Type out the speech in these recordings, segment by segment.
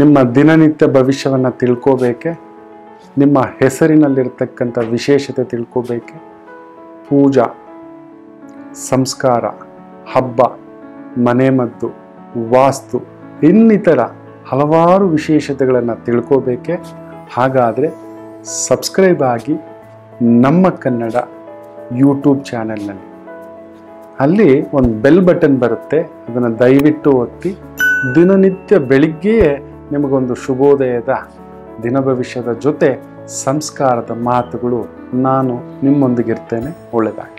ನಿಮ್ಮ ದಿನನಿತ್ಯ ಭವಿಷ್ಯವನ್ನು ತಿಳ್ಕೋಬೇಕೆ ನಿಮ್ಮ ಹೆಸರಿನಲ್ಲಿರ್ತಕ್ಕಂಥ ವಿಶೇಷತೆ ತಿಳ್ಕೋಬೇಕೆ ಪೂಜಾ ಸಂಸ್ಕಾರ ಹಬ್ಬ ಮನೆಮದ್ದು ವಾಸ್ತು ಇನ್ನಿತರ ಹಲವಾರು ವಿಶೇಷತೆಗಳನ್ನು ತಿಳ್ಕೋಬೇಕೆ ಹಾಗಾದರೆ ಸಬ್ಸ್ಕ್ರೈಬ್ ಆಗಿ ನಮ್ಮ ಕನ್ನಡ ಯೂಟ್ಯೂಬ್ ಚಾನೆಲ್ನಲ್ಲಿ ಅಲ್ಲಿ ಒಂದು ಬೆಲ್ ಬಟನ್ ಬರುತ್ತೆ ಅದನ್ನು ದಯವಿಟ್ಟು ಒತ್ತಿ ದಿನನಿತ್ಯ ಬೆಳಿಗ್ಗೆಯೇ ನಿಮಗೊಂದು ಶುಭೋದಯದ ದಿನ ಭವಿಷ್ಯದ ಜೊತೆ ಸಂಸ್ಕಾರದ ಮಾತುಗಳು ನಾನು ನಿಮ್ಮೊಂದಿಗಿರ್ತೇನೆ ಒಳ್ಳೆಯದಾಗಿ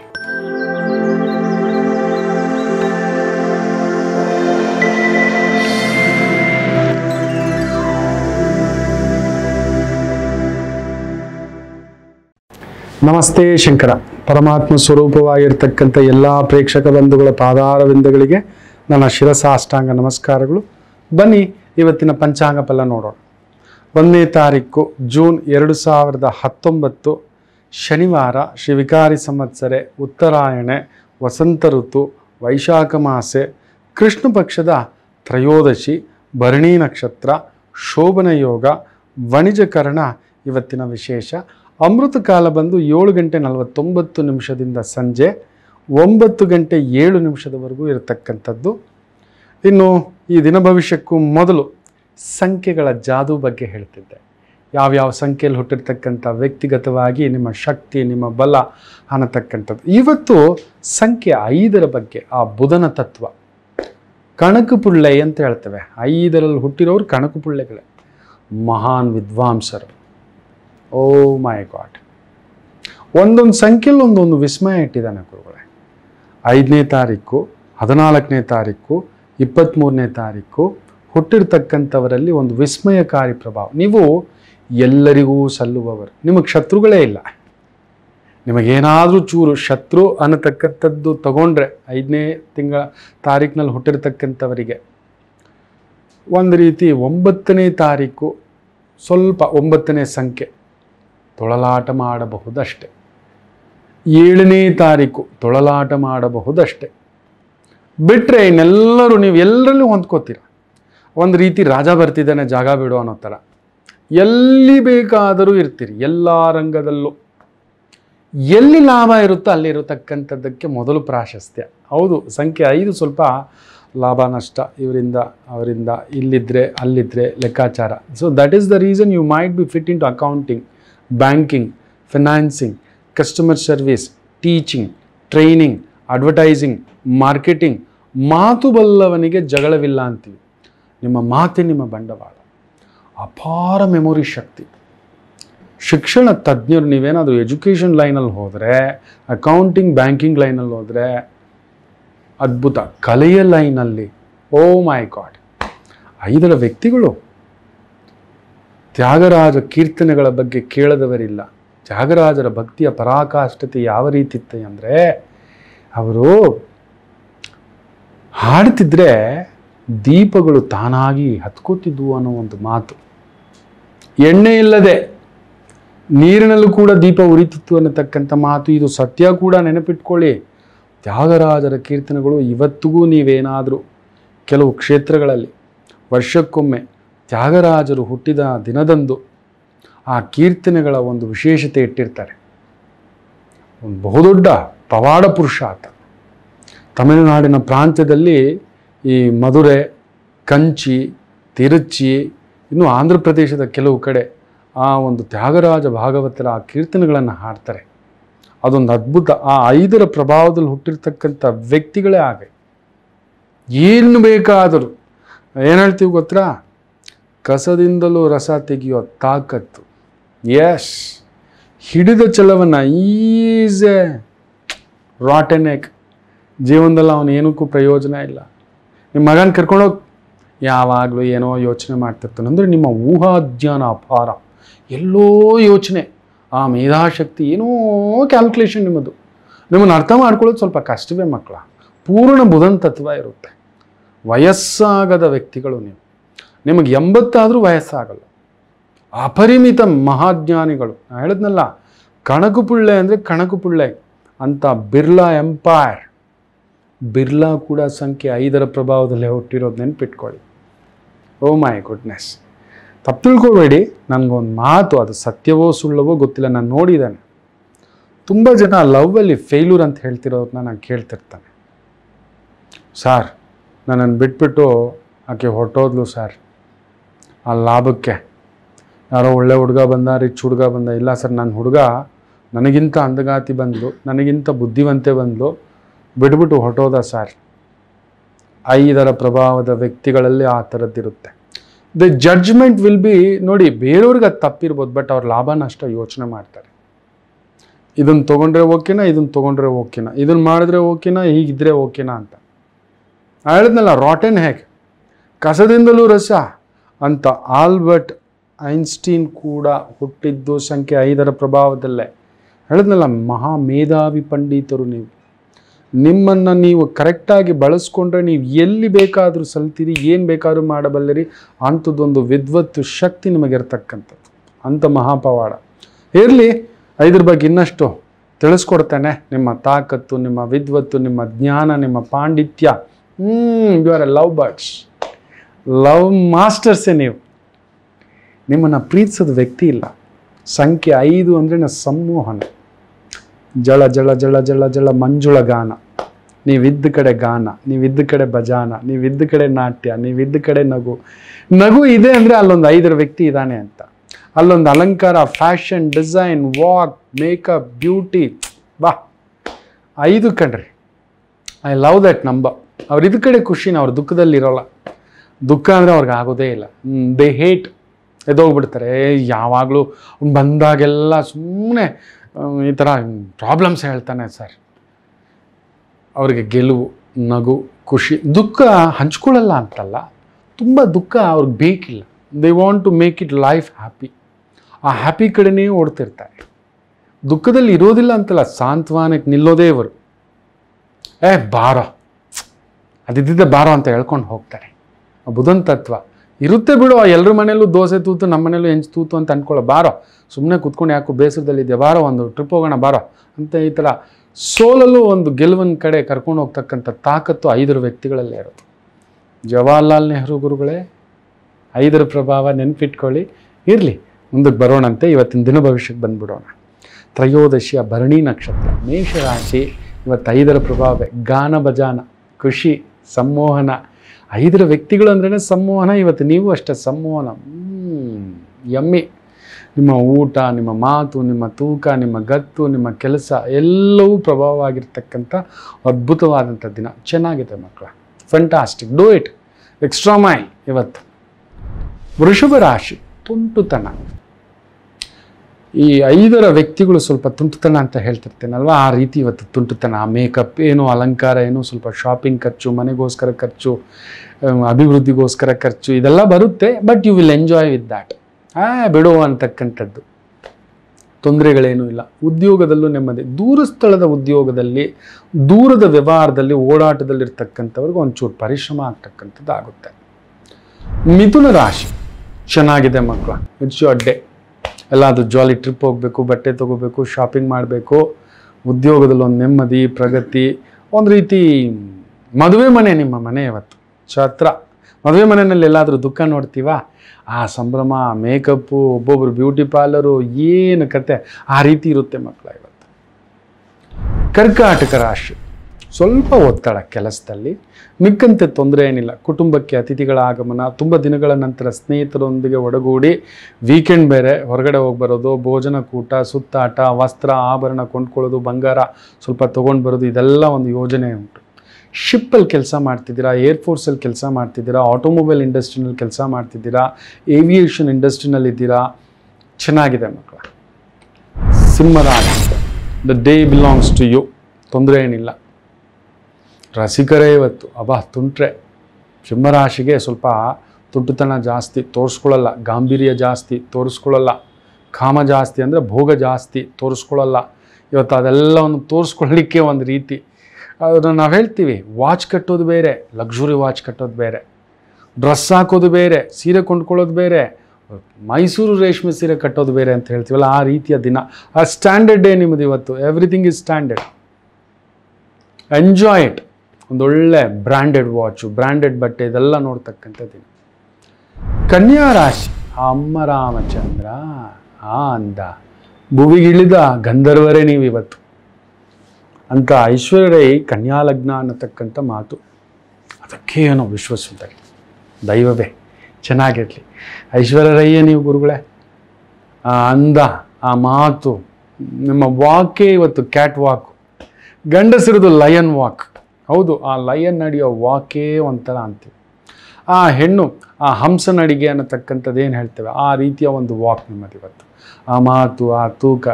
ನಮಸ್ತೆ ಶಂಕರ ಪರಮಾತ್ಮ ಸ್ವರೂಪವಾಗಿರ್ತಕ್ಕಂಥ ಎಲ್ಲ ಪ್ರೇಕ್ಷಕ ಬಂಧುಗಳ ಪಾದಾರವಿಂದಗಳಿಗೆ ನನ್ನ ಶಿರಸಾಷ್ಟಾಂಗ ನಮಸ್ಕಾರಗಳು ಬನ್ನಿ ಇವತ್ತಿನ ಪಂಚಾಂಗ ಫಲ ನೋಡೋಣ ಒಂದನೇ ತಾರೀಕು ಜೂನ್ ಎರಡು ಸಾವಿರದ ಹತ್ತೊಂಬತ್ತು ಶನಿವಾರ ಶ್ರೀ ವಿಕಾರಿ ಸಂವತ್ಸರೆ ಉತ್ತರಾಯಣೆ ವಸಂತ ಋತು ವೈಶಾಖ ಮಾಸೆ ಕೃಷ್ಣ ಪಕ್ಷದ ತ್ರಯೋದಶಿ ಭರಣಿ ನಕ್ಷತ್ರ ಶೋಭನ ಯೋಗ ವಣಿಜಕರಣ ಇವತ್ತಿನ ವಿಶೇಷ ಅಮೃತ ಕಾಲ ಬಂದು ಏಳು ಗಂಟೆ ನಲವತ್ತೊಂಬತ್ತು ನಿಮಿಷದಿಂದ ಸಂಜೆ ಒಂಬತ್ತು ಗಂಟೆ ಏಳು ನಿಮಿಷದವರೆಗೂ ಇರತಕ್ಕಂಥದ್ದು ಇನ್ನು ಈ ದಿನ ಭವಿಷ್ಯಕ್ಕೂ ಮೊದಲು ಸಂಖ್ಯೆಗಳ ಜಾದು ಬಗ್ಗೆ ಹೇಳ್ತಿದ್ದೆ ಯಾವ್ಯಾವ ಸಂಖ್ಯೆಯಲ್ಲಿ ಹುಟ್ಟಿರ್ತಕ್ಕಂಥ ವ್ಯಕ್ತಿಗತವಾಗಿ ನಿಮ್ಮ ಶಕ್ತಿ ನಿಮ್ಮ ಬಲ ಅನ್ನತಕ್ಕಂಥದ್ದು ಇವತ್ತು ಸಂಖ್ಯೆ ಐದರ ಬಗ್ಗೆ ಆ ಬುಧನ ತತ್ವ ಕಣಕು ಪುಳ್ಳೆ ಅಂತ ಹೇಳ್ತೇವೆ ಐದರಲ್ಲಿ ಹುಟ್ಟಿರೋರು ಕಣಕು ಪುಳ್ಳೆಗಳೇ ಮಹಾನ್ ವಿದ್ವಾಂಸರು ಓ ಮೈ ಗಾಡ್ ಒಂದೊಂದು ಸಂಖ್ಯೆಯಲ್ಲಿ ಒಂದೊಂದು ವಿಸ್ಮಯ ಇಟ್ಟಿದ್ದಾನೆ ಗುರುಗಳೇ ಐದನೇ ತಾರೀಕು ಹದಿನಾಲ್ಕನೇ ತಾರೀಕು ಇಪ್ಪತ್ತ್ಮೂರನೇ ತಾರೀಕು ಹುಟ್ಟಿರ್ತಕ್ಕಂಥವರಲ್ಲಿ ಒಂದು ವಿಸ್ಮಯಕಾರಿ ಪ್ರಭಾವ ನೀವು ಎಲ್ಲರಿಗೂ ಸಲ್ಲುವವರು ನಿಮಗೆ ಶತ್ರುಗಳೇ ಇಲ್ಲ ನಿಮಗೇನಾದರೂ ಚೂರು ಶತ್ರು ಅನ್ನತಕ್ಕಂಥದ್ದು ತಗೊಂಡ್ರೆ ಐದನೇ ತಿಂಗಳ ತಾರೀಕಿನಲ್ಲಿ ಹುಟ್ಟಿರ್ತಕ್ಕಂಥವರಿಗೆ ಒಂದು ರೀತಿ ಒಂಬತ್ತನೇ ತಾರೀಕು ಸ್ವಲ್ಪ ಒಂಬತ್ತನೇ ಸಂಖ್ಯೆ ತೊಳಲಾಟ ಮಾಡಬಹುದಷ್ಟೆ ಏಳನೇ ತಾರೀಕು ತೊಳಲಾಟ ಮಾಡಬಹುದಷ್ಟೇ ಬಿಟ್ಟರೆ ಇನ್ನೆಲ್ಲರೂ ನೀವು ಎಲ್ಲರಲ್ಲೂ ಹೊಂದ್ಕೋತೀರ ಒಂದು ರೀತಿ ರಾಜ ಬರ್ತಿದ್ದಾನೆ ಜಾಗ ಬಿಡು ಅನ್ನೋ ಥರ ಎಲ್ಲಿ ಬೇಕಾದರೂ ಇರ್ತೀರಿ ಎಲ್ಲ ರಂಗದಲ್ಲೂ ಎಲ್ಲಿ ಲಾಭ ಇರುತ್ತೋ ಅಲ್ಲಿರತಕ್ಕಂಥದ್ದಕ್ಕೆ ಮೊದಲು ಪ್ರಾಶಸ್ತ್ಯ ಹೌದು ಸಂಖ್ಯೆ ಐದು ಸ್ವಲ್ಪ ಲಾಭ ನಷ್ಟ ಇವರಿಂದ ಅವರಿಂದ ಇಲ್ಲಿದ್ದರೆ ಅಲ್ಲಿದ್ದರೆ ಲೆಕ್ಕಾಚಾರ so that is the reason you might be fit into accounting banking financing customer service teaching training advertising marketing ಮಾತು ಬಲ್ಲವನಿಗೆ ಜಗಳವಿಲ್ಲ ಅಂತೀವಿ ನಿಮ್ಮ ಮಾತೆ ನಿಮ್ಮ ಬಂಡವಾಳ ಅಪಾರ ಮೆಮೊರಿ ಶಕ್ತಿ ಶಿಕ್ಷಣ ತಜ್ಞರು ನೀವೇನಾದರೂ ಎಜುಕೇಷನ್ ಲೈನಲ್ಲಿ ಹೋದರೆ ಅಕೌಂಟಿಂಗ್ ಬ್ಯಾಂಕಿಂಗ್ ಲೈನಲ್ಲಿ ಹೋದರೆ ಅದ್ಭುತ ಕಲೆಯ ಲೈನಲ್ಲಿ ಓ ಮೈ ಗಾಡ್ ಐದರ ವ್ಯಕ್ತಿಗಳು ತ್ಯಾಗರಾಜ ಕೀರ್ತನೆಗಳ ಬಗ್ಗೆ ಕೇಳದವರಿಲ್ಲ ತ್ಯಾಗರಾಜರ ಭಕ್ತಿಯ ಪರಾಕಾಷ್ಟತೆ ಯಾವ ರೀತಿ ಇತ್ತೆ ಅಂದರೆ ಅವರು ಹಾಡ್ತಿದ್ರೆ ದೀಪಗಳು ತಾನಾಗಿ ಹತ್ಕೋತಿದ್ವು ಅನ್ನೋ ಒಂದು ಮಾತು ಎಣ್ಣೆ ಇಲ್ಲದೆ ನೀರಿನಲ್ಲೂ ಕೂಡ ದೀಪ ಉರಿತಿತ್ತು ಅನ್ನತಕ್ಕಂಥ ಮಾತು ಇದು ಸತ್ಯ ಕೂಡ ನೆನಪಿಟ್ಕೊಳ್ಳಿ ತ್ಯಾಗರಾಜರ ಕೀರ್ತನೆಗಳು ಇವತ್ತಿಗೂ ನೀವೇನಾದರೂ ಕೆಲವು ಕ್ಷೇತ್ರಗಳಲ್ಲಿ ವರ್ಷಕ್ಕೊಮ್ಮೆ ತ್ಯಾಗರಾಜರು ಹುಟ್ಟಿದ ದಿನದಂದು ಆ ಕೀರ್ತನೆಗಳ ಒಂದು ವಿಶೇಷತೆ ಇಟ್ಟಿರ್ತಾರೆ ಒಂದು ಬಹುದೊಡ್ಡ ಪವಾಡ ಪುರುಷ ಆತ ತಮಿಳುನಾಡಿನ ಪ್ರಾಂತ್ಯದಲ್ಲಿ ಈ ಮಧುರೆ ಕಂಚಿ ತಿರುಚಿ ಇನ್ನು ಆಂಧ್ರ ಪ್ರದೇಶದ ಕೆಲವು ಕಡೆ ಆ ಒಂದು ತ್ಯಾಗರಾಜ ಭಾಗವತರ ಆ ಕೀರ್ತನೆಗಳನ್ನು ಹಾಡ್ತಾರೆ ಅದೊಂದು ಅದ್ಭುತ ಆ ಐದರ ಪ್ರಭಾವದಲ್ಲಿ ಹುಟ್ಟಿರ್ತಕ್ಕಂಥ ವ್ಯಕ್ತಿಗಳೇ ಆಗ ಏನು ಬೇಕಾದರೂ ಏನು ಹೇಳ್ತೀವಿ ಗೊತ್ತಾ ಕಸದಿಂದಲೂ ರಸ ತೆಗೆಯೋ ತಾಕತ್ತು ಯಶ್ ಹಿಡಿದ ಛಲವನ್ನು ಎ ರಾಟೆನೆಕ್ ಜೀವನದಲ್ಲಿ ಅವನು ಏನಕ್ಕೂ ಪ್ರಯೋಜನ ಇಲ್ಲ ನಿಮ್ಮ ಮಗನ ಕರ್ಕೊಂಡೋಗಿ ಯಾವಾಗಲೂ ಏನೋ ಯೋಚನೆ ಮಾಡ್ತಿರ್ತಾನೆ ಅಂದರೆ ನಿಮ್ಮ ಊಹಾಜ್ಞಾನ ಅಪಾರ ಎಲ್ಲೋ ಯೋಚನೆ ಆ ಮೇಧಾಶಕ್ತಿ ಏನೋ ಕ್ಯಾಲ್ಕುಲೇಷನ್ ನಿಮ್ಮದು ನಿಮ್ಮನ್ನು ಅರ್ಥ ಮಾಡ್ಕೊಳ್ಳೋದು ಸ್ವಲ್ಪ ಕಷ್ಟವೇ ಮಕ್ಕಳ ಪೂರ್ಣ ಬುಧನ್ ತತ್ವ ಇರುತ್ತೆ ವಯಸ್ಸಾಗದ ವ್ಯಕ್ತಿಗಳು ನೀವು ನಿಮಗೆ ಎಂಬತ್ತಾದರೂ ವಯಸ್ಸಾಗಲ್ಲ ಅಪರಿಮಿತ ಮಹಾಜ್ಞಾನಿಗಳು ನಾನು ಹೇಳಿದ್ನಲ್ಲ ಕಣಕುಪುಳ್ಳೆ ಅಂದರೆ ಪುಳ್ಳೆ ಅಂತ ಬಿರ್ಲಾ ಎಂಪೈರ್ ಬಿರ್ಲಾ ಕೂಡ ಸಂಖ್ಯೆ ಐದರ ಪ್ರಭಾವದಲ್ಲಿ ಹುಟ್ಟಿರೋದು ನೆನ್ಪಿಟ್ಕೊಳ್ಳಿ ಓ ಮೈ ಗುಡ್ನೆಸ್ ತಪ್ಪು ತಿಳ್ಕೊಬೇಡಿ ನನಗೊಂದು ಮಾತು ಅದು ಸತ್ಯವೋ ಸುಳ್ಳವೋ ಗೊತ್ತಿಲ್ಲ ನಾನು ನೋಡಿದ್ದಾನೆ ತುಂಬ ಜನ ಲವ್ವಲ್ಲಿ ಫೇಲ್ಯೂರ್ ಅಂತ ಹೇಳ್ತಿರೋದನ್ನ ನಾನು ಕೇಳ್ತಿರ್ತಾನೆ ಸಾರ್ ನನ್ನನ್ನು ಬಿಟ್ಬಿಟ್ಟು ಆಕೆ ಹೊಟ್ಟೋದ್ಲು ಸರ್ ಆ ಲಾಭಕ್ಕೆ ಯಾರೋ ಒಳ್ಳೆ ಹುಡುಗ ಬಂದ ರಿಚ್ ಹುಡುಗ ಬಂದ ಇಲ್ಲ ಸರ್ ನನ್ನ ಹುಡುಗ ನನಗಿಂತ ಅಂದಗಾತಿ ಬಂದಳು ನನಗಿಂತ ಬುದ್ಧಿವಂತೆ ಬಂದಳು ಬಿಟ್ಬಿಟ್ಟು ಹೊಟ್ಟೋದ ಸರ್ ಐದರ ಪ್ರಭಾವದ ವ್ಯಕ್ತಿಗಳಲ್ಲಿ ಆ ಥರದ್ದಿರುತ್ತೆ ದ ಜಡ್ಜ್ಮೆಂಟ್ ವಿಲ್ ಬಿ ನೋಡಿ ಬೇರೆಯವ್ರಿಗೆ ಅದು ತಪ್ಪಿರ್ಬೋದು ಬಟ್ ಅವ್ರ ಲಾಭ ನಷ್ಟ ಯೋಚನೆ ಮಾಡ್ತಾರೆ ಇದನ್ನು ತೊಗೊಂಡ್ರೆ ಓಕೆನಾ ಇದನ್ನ ತೊಗೊಂಡ್ರೆ ಓಕೆನಾ ಇದನ್ನ ಮಾಡಿದ್ರೆ ಓಕೆನಾ ಹೀಗಿದ್ರೆ ಓಕೆನಾ ಅಂತ ಹೇಳಿದ್ನಲ್ಲ ರಾಟೆನ್ ಹೇಗೆ ಕಸದಿಂದಲೂ ರಸ ಅಂತ ಆಲ್ಬರ್ಟ್ ಐನ್ಸ್ಟೀನ್ ಕೂಡ ಹುಟ್ಟಿದ್ದು ಸಂಖ್ಯೆ ಐದರ ಪ್ರಭಾವದಲ್ಲೇ ಹೇಳಿದ್ನಲ್ಲ ಮಹಾ ಮೇಧಾವಿ ಪಂಡಿತರು ನೀವು ನಿಮ್ಮನ್ನು ನೀವು ಕರೆಕ್ಟಾಗಿ ಬಳಸ್ಕೊಂಡ್ರೆ ನೀವು ಎಲ್ಲಿ ಬೇಕಾದರೂ ಸಲ್ತೀರಿ ಏನು ಬೇಕಾದರೂ ಮಾಡಬಲ್ಲರಿ ಅಂಥದ್ದೊಂದು ವಿದ್ವತ್ತು ಶಕ್ತಿ ನಿಮಗಿರ್ತಕ್ಕಂಥದ್ದು ಅಂಥ ಮಹಾಪವಾಡ ಇರಲಿ ಇದ್ರ ಬಗ್ಗೆ ಇನ್ನಷ್ಟು ತಿಳಿಸ್ಕೊಡ್ತೇನೆ ನಿಮ್ಮ ತಾಕತ್ತು ನಿಮ್ಮ ವಿದ್ವತ್ತು ನಿಮ್ಮ ಜ್ಞಾನ ನಿಮ್ಮ ಪಾಂಡಿತ್ಯ ಹ್ಞೂ you are a love birds love ಮಾಸ್ಟರ್ಸೇ ನೀವು ನಿಮ್ಮನ್ನು ಪ್ರೀತಿಸೋದು ವ್ಯಕ್ತಿ ಇಲ್ಲ ಸಂಖ್ಯೆ ಐದು ಅಂದರೆ ಸಂಮೋಹನ ಜಳ ಜಳ ಜಳ ಜಳ ಜಳ ಮಂಜುಳ ಗಾನ ನೀವಿದ್ದ ಕಡೆ ಗಾನ ನೀವಿದ್ದ ಕಡೆ ಭಜಾನ ನೀವಿದ್ದ ಕಡೆ ನಾಟ್ಯ ನೀವಿದ್ದ ಕಡೆ ನಗು ನಗು ಇದೆ ಅಂದರೆ ಅಲ್ಲೊಂದು ಐದರ ವ್ಯಕ್ತಿ ಇದ್ದಾನೆ ಅಂತ ಅಲ್ಲೊಂದು ಅಲಂಕಾರ fashion design walk makeup beauty ಬಾ ಐದು ಕಣ್ರಿ ಐ ಲವ್ ದಟ್ ನಂಬ ಅವ್ರು ಕಡೆ ಖುಷಿನ ಅವ್ರ ದುಃಖದಲ್ಲಿರೋಲ್ಲ ದುಃಖ ಅಂದರೆ ಅವ್ರಿಗೆ ಆಗೋದೇ ಇಲ್ಲ ದೇ ಹೇಟ್ ಎದೋಗ್ಬಿಡ್ತಾರೆ ಯಾವಾಗಲೂ ಬಂದಾಗೆಲ್ಲ ಸುಮ್ಮನೆ ಈ ಥರ ಪ್ರಾಬ್ಲಮ್ಸ್ ಹೇಳ್ತಾನೆ ಸರ್ ಅವರಿಗೆ ಗೆಲುವು ನಗು ಖುಷಿ ದುಃಖ ಹಂಚ್ಕೊಳ್ಳಲ್ಲ ಅಂತಲ್ಲ ತುಂಬ ದುಃಖ ಅವ್ರಿಗೆ ಬೇಕಿಲ್ಲ they want to make it life happy ಆ ಹ್ಯಾಪಿ ಕಡೆನೇ ಓಡ್ತಿರ್ತಾರೆ ದುಃಖದಲ್ಲಿ ಇರೋದಿಲ್ಲ ಅಂತಲ್ಲ ಸಾಂತ್ವನಕ್ಕೆ ನಿಲ್ಲೋದೇ ಇವರು ಏ ಬಾರೋ ಅದಿದ್ದ ಬಾರೋ ಅಂತ ಹೇಳ್ಕೊಂಡು ಹೋಗ್ತಾರೆ ಬುಧನ್ ತತ್ವ ಇರುತ್ತೆ ಬಿಡು ಎಲ್ಲರ ಮನೇಲೂ ದೋಸೆ ತೂತು ನಮ್ಮ ಮನೇಲೂ ಹೆಂಚು ತೂತು ಅಂತ ಅಂದ್ಕೊಳ್ಳೋ ಬಾರೋ ಸುಮ್ಮನೆ ಕೂತ್ಕೊಂಡು ಯಾಕೋ ಬೇಸರದಲ್ಲಿದ್ದೆ ಬಾರೋ ಒಂದು ಟ್ರಿಪ್ ಹೋಗೋಣ ಬಾರೋ ಅಂತ ಈ ಥರ ಸೋಲಲ್ಲೂ ಒಂದು ಗೆಲುವಿನ ಕಡೆ ಕರ್ಕೊಂಡು ಹೋಗ್ತಕ್ಕಂಥ ತಾಕತ್ತು ಐದರ ವ್ಯಕ್ತಿಗಳಲ್ಲೇ ಇರೋದು ಜವಾಹರ್ಲಾಲ್ ನೆಹರು ಗುರುಗಳೇ ಐದರ ಪ್ರಭಾವ ನೆನಪಿಟ್ಕೊಳ್ಳಿ ಇರಲಿ ಮುಂದಕ್ಕೆ ಬರೋಣಂತೆ ಇವತ್ತಿನ ದಿನ ಭವಿಷ್ಯಕ್ಕೆ ಬಂದುಬಿಡೋಣ ತ್ರಯೋದಶಿಯ ಭರಣಿ ನಕ್ಷತ್ರ ಮೇಷರಾಶಿ ಇವತ್ತು ಐದರ ಪ್ರಭಾವ ಗಾನ ಭಜಾನ ಖುಷಿ ಸಂಮೋಹನ ಐದರ ವ್ಯಕ್ತಿಗಳು ಅಂದ್ರೇ ಸಂವಹನ ಇವತ್ತು ನೀವು ಅಷ್ಟೇ ಸಂವಹನ ಎಮ್ಮೆ ನಿಮ್ಮ ಊಟ ನಿಮ್ಮ ಮಾತು ನಿಮ್ಮ ತೂಕ ನಿಮ್ಮ ಗತ್ತು ನಿಮ್ಮ ಕೆಲಸ ಎಲ್ಲವೂ ಪ್ರಭಾವವಾಗಿರ್ತಕ್ಕಂಥ ಅದ್ಭುತವಾದಂಥ ದಿನ ಚೆನ್ನಾಗಿದೆ ಮಕ್ಕಳ fantastic do it extra my ಇವತ್ತು ವೃಷಭ ರಾಶಿ ತುಂಟುತನ ಈ ಐದರ ವ್ಯಕ್ತಿಗಳು ಸ್ವಲ್ಪ ತುಂಟುತನ ಅಂತ ಅಲ್ವಾ ಆ ರೀತಿ ಇವತ್ತು ತುಂಟುತನ ಆ ಮೇಕಪ್ ಏನು ಅಲಂಕಾರ ಏನು ಸ್ವಲ್ಪ ಶಾಪಿಂಗ್ ಖರ್ಚು ಮನೆಗೋಸ್ಕರ ಖರ್ಚು ಅಭಿವೃದ್ಧಿಗೋಸ್ಕರ ಖರ್ಚು ಇದೆಲ್ಲ ಬರುತ್ತೆ but you will enjoy with that ಆ ಬಿಡುವ ಅಂತಕ್ಕಂಥದ್ದು ತೊಂದರೆಗಳೇನೂ ಇಲ್ಲ ಉದ್ಯೋಗದಲ್ಲೂ ನೆಮ್ಮದಿ ದೂರ ಸ್ಥಳದ ಉದ್ಯೋಗದಲ್ಲಿ ದೂರದ ವ್ಯವಹಾರದಲ್ಲಿ ಓಡಾಟದಲ್ಲಿರ್ತಕ್ಕಂಥವ್ರಿಗೆ ಒಂಚೂರು ಪರಿಶ್ರಮ ಆಗ್ತಕ್ಕಂಥದ್ದು ಆಗುತ್ತೆ ಮಿಥುನ ರಾಶಿ ಚೆನ್ನಾಗಿದೆ ಮಕ್ಕಳ ಇಟ್ಸ್ ಯೋರ್ ಡೇ ಎಲ್ಲಾದರೂ ಜಾಲಿ ಟ್ರಿಪ್ ಹೋಗಬೇಕು ಬಟ್ಟೆ ತೊಗೋಬೇಕು ಶಾಪಿಂಗ್ ಮಾಡಬೇಕು ಉದ್ಯೋಗದಲ್ಲಿ ಒಂದು ನೆಮ್ಮದಿ ಪ್ರಗತಿ ಒಂದು ರೀತಿ ಮದುವೆ ಮನೆ ನಿಮ್ಮ ಮನೆ ಇವತ್ತು ಛತ್ರ ಮದುವೆ ಮನೆಯಲ್ಲಿ ಎಲ್ಲಾದರೂ ದುಃಖ ನೋಡ್ತೀವ ಆ ಸಂಭ್ರಮ ಮೇಕಪ್ಪು ಒಬ್ಬೊಬ್ಬರು ಬ್ಯೂಟಿ ಪಾರ್ಲರು ಏನು ಕತೆ ಆ ರೀತಿ ಇರುತ್ತೆ ಮಕ್ಕಳ ಇವತ್ತು ಕರ್ಕಾಟಕ ರಾಶಿ ಸ್ವಲ್ಪ ಒತ್ತಡ ಕೆಲಸದಲ್ಲಿ ಮಿಕ್ಕಂತೆ ತೊಂದರೆ ಏನಿಲ್ಲ ಕುಟುಂಬಕ್ಕೆ ಅತಿಥಿಗಳ ಆಗಮನ ತುಂಬ ದಿನಗಳ ನಂತರ ಸ್ನೇಹಿತರೊಂದಿಗೆ ಒಡಗೂಡಿ ವೀಕೆಂಡ್ ಬೇರೆ ಹೊರಗಡೆ ಹೋಗಿ ಬರೋದು ಭೋಜನ ಕೂಟ ಸುತ್ತಾಟ ವಸ್ತ್ರ ಆಭರಣ ಕೊಂಡ್ಕೊಳ್ಳೋದು ಬಂಗಾರ ಸ್ವಲ್ಪ ತೊಗೊಂಡು ಬರೋದು ಇದೆಲ್ಲ ಒಂದು ಯೋಜನೆ ಉಂಟು ಶಿಪ್ಪಲ್ಲಿ ಕೆಲಸ ಮಾಡ್ತಿದ್ದೀರಾ ಏರ್ಫೋರ್ಸಲ್ಲಿ ಕೆಲಸ ಮಾಡ್ತಿದ್ದೀರಾ ಆಟೋಮೊಬೈಲ್ ಇಂಡಸ್ಟ್ರಿನಲ್ಲಿ ಕೆಲಸ ಮಾಡ್ತಿದ್ದೀರಾ ಏವಿಯೇಷನ್ ಇಂಡಸ್ಟ್ರಿನಲ್ಲಿದ್ದೀರಾ ಚೆನ್ನಾಗಿದೆ ಮಕ್ಕಳ ಸಿಂಹರಾಜ the day belongs to you ತೊಂದರೆ ಏನಿಲ್ಲ ರಸಿಕರೇ ಇವತ್ತು ಅಬ್ಬಾ ತುಂಟ್ರೆ ಸಿಂಹರಾಶಿಗೆ ಸ್ವಲ್ಪ ತುಂಟುತನ ಜಾಸ್ತಿ ತೋರಿಸ್ಕೊಳ್ಳಲ್ಲ ಗಾಂಭೀರ್ಯ ಜಾಸ್ತಿ ತೋರಿಸ್ಕೊಳ್ಳಲ್ಲ ಕಾಮ ಜಾಸ್ತಿ ಅಂದರೆ ಭೋಗ ಜಾಸ್ತಿ ತೋರಿಸ್ಕೊಳ್ಳಲ್ಲ ಇವತ್ತು ಅದೆಲ್ಲವನ್ನು ತೋರಿಸ್ಕೊಳ್ಳಲಿಕ್ಕೆ ಒಂದು ರೀತಿ ಅದನ್ನು ನಾವು ಹೇಳ್ತೀವಿ ವಾಚ್ ಕಟ್ಟೋದು ಬೇರೆ ಲಕ್ಸುರಿ ವಾಚ್ ಕಟ್ಟೋದು ಬೇರೆ ಡ್ರೆಸ್ ಹಾಕೋದು ಬೇರೆ ಸೀರೆ ಕೊಂಡ್ಕೊಳ್ಳೋದು ಬೇರೆ ಮೈಸೂರು ರೇಷ್ಮೆ ಸೀರೆ ಕಟ್ಟೋದು ಬೇರೆ ಅಂತ ಹೇಳ್ತೀವಲ್ಲ ಆ ರೀತಿಯ ದಿನ ಆ ಸ್ಟ್ಯಾಂಡರ್ಡ್ ಡೇ ನಿಮ್ಮದು ಇವತ್ತು everything is standard enjoy it ಒಂದೊಳ್ಳೆ ಬ್ರ್ಯಾಂಡೆಡ್ ವಾಚು ಬ್ರ್ಯಾಂಡೆಡ್ ಬಟ್ಟೆ ಇದೆಲ್ಲ ನೋಡ್ತಕ್ಕಂಥದ್ದು ಕನ್ಯಾ ರಾಶಿ ಅಮ್ಮ ರಾಮಚಂದ್ರ ಆ ಅಂದ ಭುವಿಗಿಳಿದ ಗಂಧರ್ವರೇ ನೀವು ಇವತ್ತು ಅಂತ ಐಶ್ವರ್ಯ ಕನ್ಯಾ ಲಗ್ನ ಅನ್ನತಕ್ಕಂಥ ಮಾತು ಅದಕ್ಕೆ ಏನೋ ದೈವವೇ ಚೆನ್ನಾಗಿರಲಿ ಐಶ್ವರ್ಯ ನೀವು ಗುರುಗಳೇ ಆ ಅಂದ ಆ ಮಾತು ನಿಮ್ಮ ವಾಕೇ ಇವತ್ತು ಕ್ಯಾಟ್ ವಾಕ್ ಗಂಡಸಿರೋದು ಲಯನ್ ವಾಕ್ ಹೌದು ಆ ಲಯನ್ ನಡೆಯೋ ವಾಕೇ ಒಂಥರ ಅಂತೀವಿ ಆ ಹೆಣ್ಣು ಆ ಹಂಸನ ಅಡಿಗೆ ಅನ್ನತಕ್ಕಂಥದ್ದು ಏನು ಹೇಳ್ತೇವೆ ಆ ರೀತಿಯ ಒಂದು ವಾಕ್ ನಿಮ್ಮದು ಇವತ್ತು ಆ ಮಾತು ಆ ತೂಕ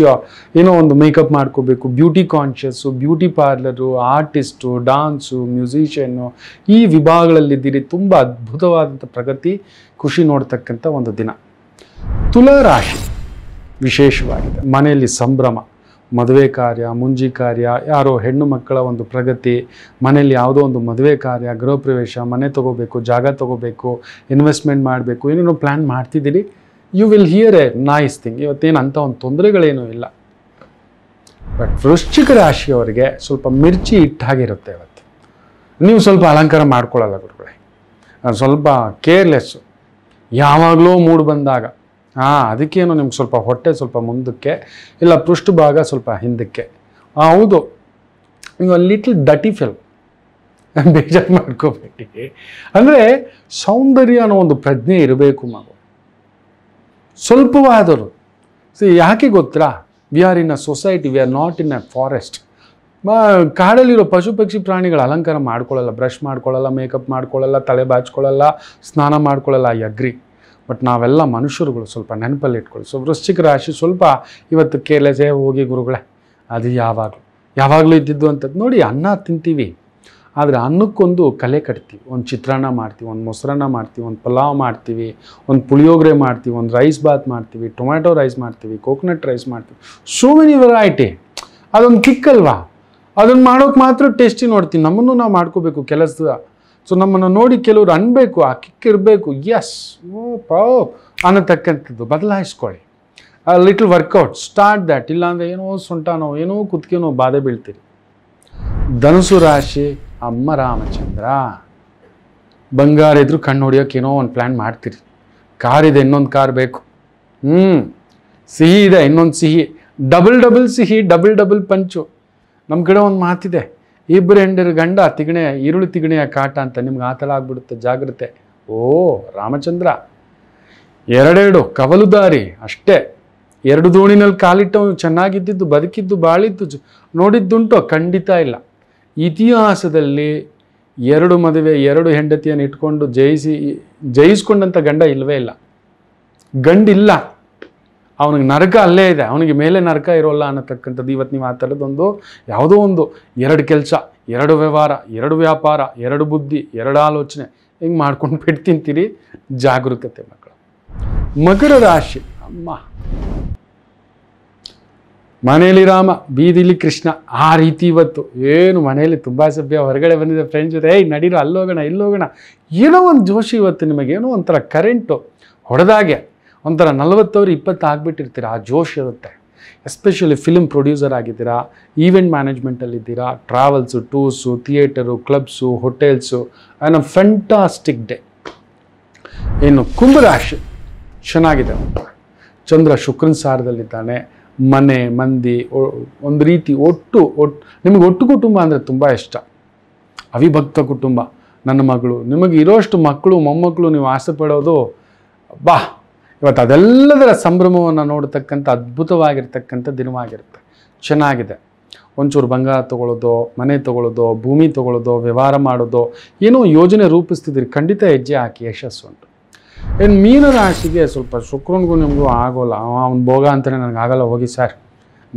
ಯೋ ಏನೋ ಒಂದು ಮೇಕಪ್ ಮಾಡ್ಕೋಬೇಕು beauty conscious beauty parlour artist dance musician ಈ ವಿಭಾಗಗಳಲ್ಲಿದ್ದೀರಿ ತುಂಬ ಅದ್ಭುತವಾದಂಥ ಪ್ರಗತಿ ಖುಷಿ ನೋಡ್ತಕ್ಕಂಥ ಒಂದು ದಿನ ರಾಶಿ ವಿಶೇಷವಾಗಿದೆ ಮನೆಯಲ್ಲಿ ಸಂಭ್ರಮ ಮದುವೆ ಕಾರ್ಯ ಮುಂಜಿ ಕಾರ್ಯ ಯಾರೋ ಹೆಣ್ಣು ಮಕ್ಕಳ ಒಂದು ಪ್ರಗತಿ ಮನೇಲಿ ಯಾವುದೋ ಒಂದು ಮದುವೆ ಕಾರ್ಯ ಗೃಹ ಪ್ರವೇಶ ಮನೆ ತೊಗೋಬೇಕು ಜಾಗ ತೊಗೋಬೇಕು ಇನ್ವೆಸ್ಟ್ಮೆಂಟ್ ಮಾಡಬೇಕು ಏನೇನೋ ಪ್ಲ್ಯಾನ್ ಮಾಡ್ತಿದ್ದೀರಿ you will hear a nice thing ಇವತ್ತೇನು ಅಂಥ ಒಂದು ತೊಂದರೆಗಳೇನೂ ಇಲ್ಲ ಬಟ್ ವೃಶ್ಚಿಕ ರಾಶಿಯವರಿಗೆ ಸ್ವಲ್ಪ ಮಿರ್ಚಿ ಇಟ್ಟಾಗಿರುತ್ತೆ ಇವತ್ತು ನೀವು ಸ್ವಲ್ಪ ಅಲಂಕಾರ ಮಾಡ್ಕೊಳ್ಳಲ್ಲ ಗುರುಗಳೇ ಸ್ವಲ್ಪ ಕೇರ್ಲೆಸ್ಸು ಯಾವಾಗಲೂ ಮೂಡ್ ಬಂದಾಗ ಹಾಂ ಅದಕ್ಕೇನು ನಿಮ್ಗೆ ಸ್ವಲ್ಪ ಹೊಟ್ಟೆ ಸ್ವಲ್ಪ ಮುಂದಕ್ಕೆ ಇಲ್ಲ ಪೃಷ್ಠಭಾಗ ಸ್ವಲ್ಪ ಹಿಂದಕ್ಕೆ ಹೌದು ನೀವು ಲಿಟ್ಲ್ ಡಟಿ ಫಿಲ್ಮ್ ಬೇಜಾರು ಮಾಡ್ಕೋಬೇಕು ಅಂದರೆ ಸೌಂದರ್ಯ ಅನ್ನೋ ಒಂದು ಪ್ರಜ್ಞೆ ಇರಬೇಕು ಮಗು ಸ್ವಲ್ಪವಾದರೂ ಸೊ ಯಾಕೆ ಗೊತ್ತಾ we are in a society we are not in a forest ಕಾಡಲ್ಲಿರೋ ಪಶು ಪಕ್ಷಿ ಪ್ರಾಣಿಗಳು ಅಲಂಕಾರ ಮಾಡ್ಕೊಳ್ಳಲ್ಲ ಬ್ರಷ್ ಮಾಡ್ಕೊಳ್ಳಲ್ಲ ಮೇಕಪ್ ಮಾಡ್ಕೊಳ್ಳಲ್ಲ ತಲೆ ಬಾಚ್ಕೊಳ್ಳಲ್ಲ ಸ್ನಾನ ಮಾಡ್ಕೊಳ್ಳಲ್ಲ ಅಗ್ರಿ ಬಟ್ ನಾವೆಲ್ಲ ಮನುಷ್ಯರುಗಳು ಸ್ವಲ್ಪ ನೆನಪಲ್ಲಿ ಇಟ್ಕೊಳ್ಳಿ ಸೊ ವೃಶ್ಚಿಕ ರಾಶಿ ಸ್ವಲ್ಪ ಇವತ್ತು ಕೇರ್ಲೆಸೇ ಹೋಗಿ ಗುರುಗಳೇ ಅದು ಯಾವಾಗಲೂ ಯಾವಾಗಲೂ ಇದ್ದಿದ್ದು ಅಂಥದ್ದು ನೋಡಿ ಅನ್ನ ತಿಂತೀವಿ ಆದರೆ ಅನ್ನಕ್ಕೊಂದು ಕಲೆ ಕಟ್ತೀವಿ ಒಂದು ಚಿತ್ರಾನ್ನ ಮಾಡ್ತೀವಿ ಒಂದು ಮೊಸರನ್ನ ಮಾಡ್ತೀವಿ ಒಂದು ಪಲಾವ್ ಮಾಡ್ತೀವಿ ಒಂದು ಪುಳಿಯೋಗರೆ ಮಾಡ್ತೀವಿ ಒಂದು ರೈಸ್ ಬಾತ್ ಮಾಡ್ತೀವಿ ಟೊಮ್ಯಾಟೊ ರೈಸ್ ಮಾಡ್ತೀವಿ ಕೋಕೋನಟ್ ರೈಸ್ ಮಾಡ್ತೀವಿ ಸೋ ಮೆನಿ ವೆರೈಟಿ ಅದೊಂದು ಕಿಕ್ಕಲ್ವಾ ಅದನ್ನು ಮಾಡೋಕ್ಕೆ ಮಾತ್ರ ಟೇಸ್ಟಿ ನೋಡ್ತೀವಿ ನಮ್ಮನ್ನು ನಾವು ಮಾಡ್ಕೋಬೇಕು ಕೆಲಸದ ಸೊ ನಮ್ಮನ್ನು ನೋಡಿ ಕೆಲವರು ಅನ್ಬೇಕು ಆ ಕಿಕ್ಕಿರಬೇಕು ಎಸ್ ಓ ಪಾವ್ ಅನ್ನತಕ್ಕಂಥದ್ದು ಬದಲಾಯಿಸ್ಕೊಳ್ಳಿ ಲಿಟ್ಲ್ ವರ್ಕೌಟ್ ಸ್ಟಾರ್ಟ್ ದ್ಯಾಟ್ ಇಲ್ಲಾಂದ್ರೆ ಏನೋ ನೋವು ಏನೋ ಕುತ್ಕೇನೋ ಬಾಧೆ ಬೀಳ್ತೀರಿ ಧನುಸು ರಾಶಿ ಅಮ್ಮ ರಾಮಚಂದ್ರ ಬಂಗಾರ ಇದ್ರೂ ಕಣ್ಣು ಹೊಡಿಯೋಕೆ ಏನೋ ಒಂದು ಪ್ಲ್ಯಾನ್ ಮಾಡ್ತೀರಿ ಕಾರ್ ಇದೆ ಇನ್ನೊಂದು ಕಾರ್ ಬೇಕು ಹ್ಞೂ ಸಿಹಿ ಇದೆ ಇನ್ನೊಂದು ಸಿಹಿ ಡಬಲ್ ಡಬಲ್ ಸಿಹಿ ಡಬಲ್ ಡಬಲ್ ಪಂಚು ನಮ್ಮ ಕಡೆ ಒಂದು ಮಾತಿದೆ ಇಬ್ಬರು ಹೆಂಡಿರು ಗಂಡ ತಿಗಣೆ ಈರುಳ್ಳಿ ತಿಗಣೆಯ ಕಾಟ ಅಂತ ನಿಮ್ಗೆ ಆತಲ ಆಗ್ಬಿಡುತ್ತೆ ಜಾಗ್ರತೆ ಓ ರಾಮಚಂದ್ರ ಎರಡೆರಡು ಕವಲು ದಾರಿ ಅಷ್ಟೇ ಎರಡು ದೋಣಿನಲ್ಲಿ ಕಾಲಿಟ್ಟವನು ಚೆನ್ನಾಗಿದ್ದಿದ್ದು ಬದುಕಿದ್ದು ಬಾಳಿದ್ದು ನೋಡಿದ್ದುಂಟು ಖಂಡಿತ ಇಲ್ಲ ಇತಿಹಾಸದಲ್ಲಿ ಎರಡು ಮದುವೆ ಎರಡು ಹೆಂಡತಿಯನ್ನು ಇಟ್ಕೊಂಡು ಜಯಿಸಿ ಜಯಿಸ್ಕೊಂಡಂಥ ಗಂಡ ಇಲ್ಲವೇ ಇಲ್ಲ ಗಂಡಿಲ್ಲ ಅವನಿಗೆ ನರಕ ಅಲ್ಲೇ ಇದೆ ಅವನಿಗೆ ಮೇಲೆ ನರಕ ಇರೋಲ್ಲ ಅನ್ನತಕ್ಕಂಥದ್ದು ಇವತ್ತು ನೀವು ಮಾತಾಡೋದೊಂದು ಯಾವುದೋ ಒಂದು ಎರಡು ಕೆಲಸ ಎರಡು ವ್ಯವಹಾರ ಎರಡು ವ್ಯಾಪಾರ ಎರಡು ಬುದ್ಧಿ ಎರಡು ಆಲೋಚನೆ ಹಿಂಗೆ ಮಾಡ್ಕೊಂಡು ಬಿಟ್ಟು ತಿಂತೀರಿ ಜಾಗರೂಕತೆ ಮಕ್ಕಳು ಮಕರ ರಾಶಿ ಅಮ್ಮ ಮನೆಯಲ್ಲಿ ರಾಮ ಬೀದಿಲಿ ಕೃಷ್ಣ ಆ ರೀತಿ ಇವತ್ತು ಏನು ಮನೆಯಲ್ಲಿ ತುಂಬ ಸಭ್ಯ ಹೊರಗಡೆ ಬಂದಿದೆ ಫ್ರೆಂಡ್ಸ್ ಜೊತೆ ಏಯ್ ನಡೀರು ಅಲ್ಲೋಗೋಣ ಇಲ್ಲೋಗೋಣ ಏನೋ ಒಂದು ಜೋಶಿ ಇವತ್ತು ನಿಮಗೆ ಏನೋ ಒಂಥರ ಕರೆಂಟು ಹೊಡೆದಾಗೆ ಒಂಥರ ನಲ್ವತ್ತವ್ರು ಇಪ್ಪತ್ತು ಆಗ್ಬಿಟ್ಟಿರ್ತೀರ ಆ ಜೋಶ್ ಇರುತ್ತೆ ಎಸ್ಪೆಷಲಿ ಫಿಲ್ಮ್ ಪ್ರೊಡ್ಯೂಸರ್ ಆಗಿದ್ದೀರಾ ಈವೆಂಟ್ ಮ್ಯಾನೇಜ್ಮೆಂಟಲ್ಲಿದ್ದೀರಾ travels tours theatre clubs hotels and a fantastic day ಏನು ಕುಂಭರಾಶಿ ಚೆನ್ನಾಗಿದೆ ಚಂದ್ರ ಶುಕ್ರನ್ ಸಾರದಲ್ಲಿದ್ದಾನೆ ಮನೆ ಮಂದಿ ಒಂದು ರೀತಿ ಒಟ್ಟು ಒಟ್ಟು ನಿಮಗೆ ಒಟ್ಟು ಕುಟುಂಬ ಅಂದರೆ ತುಂಬ ಇಷ್ಟ ಅವಿಭಕ್ತ ಕುಟುಂಬ ನನ್ನ ಮಗಳು ನಿಮಗೆ ಇರೋಷ್ಟು ಮಕ್ಕಳು ಮೊಮ್ಮಕ್ಕಳು ನೀವು ಆಸೆ ಪಡೋದು ಬಾ ಇವತ್ತು ಅದೆಲ್ಲದರ ಸಂಭ್ರಮವನ್ನು ನೋಡ್ತಕ್ಕಂಥ ಅದ್ಭುತವಾಗಿರ್ತಕ್ಕಂಥ ದಿನವಾಗಿರುತ್ತೆ ಚೆನ್ನಾಗಿದೆ ಒಂಚೂರು ಬಂಗಾರ ತೊಗೊಳ್ಳೋದು ಮನೆ ತೊಗೊಳ್ಳೋದು ಭೂಮಿ ತೊಗೊಳ್ಳೋದು ವ್ಯವಹಾರ ಮಾಡೋದು ಏನೋ ಯೋಜನೆ ರೂಪಿಸ್ತಿದ್ದೀರಿ ಖಂಡಿತ ಹೆಜ್ಜೆ ಹಾಕಿ ಯಶಸ್ಸು ಉಂಟು ಏನು ಮೀನ ರಾಶಿಗೆ ಸ್ವಲ್ಪ ಶುಕ್ರನ್ಗೂ ನಿಮಗೂ ಆಗೋಲ್ಲ ಅವ್ನು ಭೋಗ ಅಂತಲೇ ನನಗೆ ಆಗೋಲ್ಲ ಹೋಗಿ ಸರ್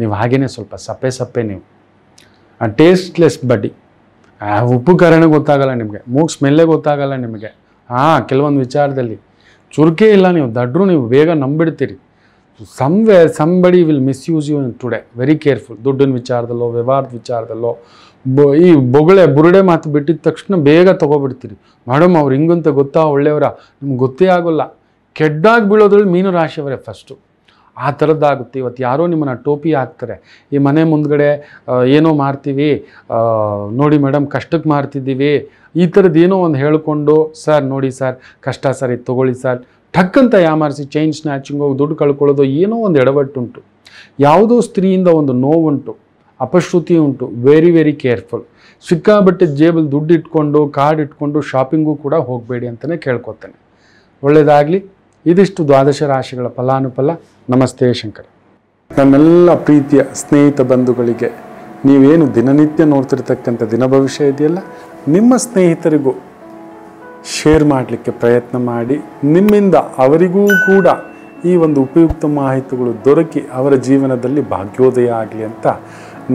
ನೀವು ಹಾಗೇ ಸ್ವಲ್ಪ ಸಪ್ಪೆ ಸಪ್ಪೆ ನೀವು ಟೇಸ್ಟ್ಲೆಸ್ ಬಡ್ಡಿ ಉಪಕರಣ ಗೊತ್ತಾಗಲ್ಲ ನಿಮಗೆ ಮೂಗ್ ಸ್ಮೆಲ್ಲೇ ಗೊತ್ತಾಗಲ್ಲ ನಿಮಗೆ ಹಾಂ ಕೆಲವೊಂದು ವಿಚಾರದಲ್ಲಿ ಚುರುಕೆ ಇಲ್ಲ ನೀವು ದಡ್ರು ನೀವು ಬೇಗ ನಂಬಿಡ್ತೀರಿ somewhere somebody will misuse you in today very careful ದುಡ್ಡಿನ ವಿಚಾರದಲ್ಲೋ ವ್ಯವಹಾರದ ವಿಚಾರದಲ್ಲೋ ಬೊ ಈ ಬೊಗಳೆ ಬುರುಡೆ ಮಾತು ಬಿಟ್ಟಿದ ತಕ್ಷಣ ಬೇಗ ತೊಗೊಬಿಡ್ತೀರಿ ಮೇಡಮ್ ಅವ್ರು ಹಿಂಗಂತ ಗೊತ್ತಾ ಒಳ್ಳೆಯವರ ನಿಮ್ಗೆ ಗೊತ್ತೇ ಆಗೋಲ್ಲ ಕೆಡ್ಡಾಗಿ ಬೀಳೋದ್ರಲ್ಲಿ ಮೀನು ರಾಶಿಯವರೇ ಫಸ್ಟು ಆ ಥರದ್ದಾಗುತ್ತೆ ಇವತ್ತು ಯಾರೋ ನಿಮ್ಮನ್ನು ಟೋಪಿ ಹಾಕ್ತಾರೆ ಈ ಮನೆ ಮುಂದ್ಗಡೆ ಏನೋ ಮಾರ್ತೀವಿ ನೋಡಿ ಮೇಡಮ್ ಕಷ್ಟಕ್ಕೆ ಮಾರ್ತಿದ್ದೀವಿ ಈ ಥರದ್ದು ಏನೋ ಒಂದು ಹೇಳಿಕೊಂಡು ಸರ್ ನೋಡಿ ಸರ್ ಕಷ್ಟ ಸರ್ ಇದು ತೊಗೊಳ್ಳಿ ಸರ್ ಠಕ್ಕಂತ ಯಾಮಾರಿಸಿ ಚೈನ್ ಹೋಗಿ ದುಡ್ಡು ಕಳ್ಕೊಳ್ಳೋದು ಏನೋ ಒಂದು ಎಡವಟ್ಟುಂಟು ಯಾವುದೋ ಸ್ತ್ರೀಯಿಂದ ಒಂದು ನೋವುಂಟು ಅಪಶ್ರುತಿ ಉಂಟು ವೆರಿ ವೆರಿ ಕೇರ್ಫುಲ್ ಸಿಕ್ಕಾಬಟ್ಟೆ ಜೇಬಲ್ಲಿ ದುಡ್ಡು ಇಟ್ಕೊಂಡು ಕಾರ್ಡ್ ಇಟ್ಕೊಂಡು ಶಾಪಿಂಗು ಕೂಡ ಹೋಗಬೇಡಿ ಅಂತಲೇ ಕೇಳ್ಕೊತೇನೆ ಒಳ್ಳೆಯದಾಗಲಿ ಇದಿಷ್ಟು ದ್ವಾದಶ ರಾಶಿಗಳ ಫಲಾನುಫಲ ನಮಸ್ತೆ ಶಂಕರ ನಮ್ಮೆಲ್ಲ ಪ್ರೀತಿಯ ಸ್ನೇಹಿತ ಬಂಧುಗಳಿಗೆ ನೀವೇನು ದಿನನಿತ್ಯ ನೋಡ್ತಿರ್ತಕ್ಕಂಥ ದಿನ ಭವಿಷ್ಯ ಇದೆಯಲ್ಲ ನಿಮ್ಮ ಸ್ನೇಹಿತರಿಗೂ ಶೇರ್ ಮಾಡಲಿಕ್ಕೆ ಪ್ರಯತ್ನ ಮಾಡಿ ನಿಮ್ಮಿಂದ ಅವರಿಗೂ ಕೂಡ ಈ ಒಂದು ಉಪಯುಕ್ತ ಮಾಹಿತಿಗಳು ದೊರಕಿ ಅವರ ಜೀವನದಲ್ಲಿ ಭಾಗ್ಯೋದಯ ಆಗಲಿ ಅಂತ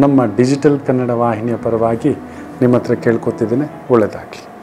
ನಮ್ಮ ಡಿಜಿಟಲ್ ಕನ್ನಡ ವಾಹಿನಿಯ ಪರವಾಗಿ ನಿಮ್ಮ ಹತ್ರ ಕೇಳ್ಕೊತಿದ್ದೇನೆ ಒಳ್ಳೆಯದಾಗಲಿ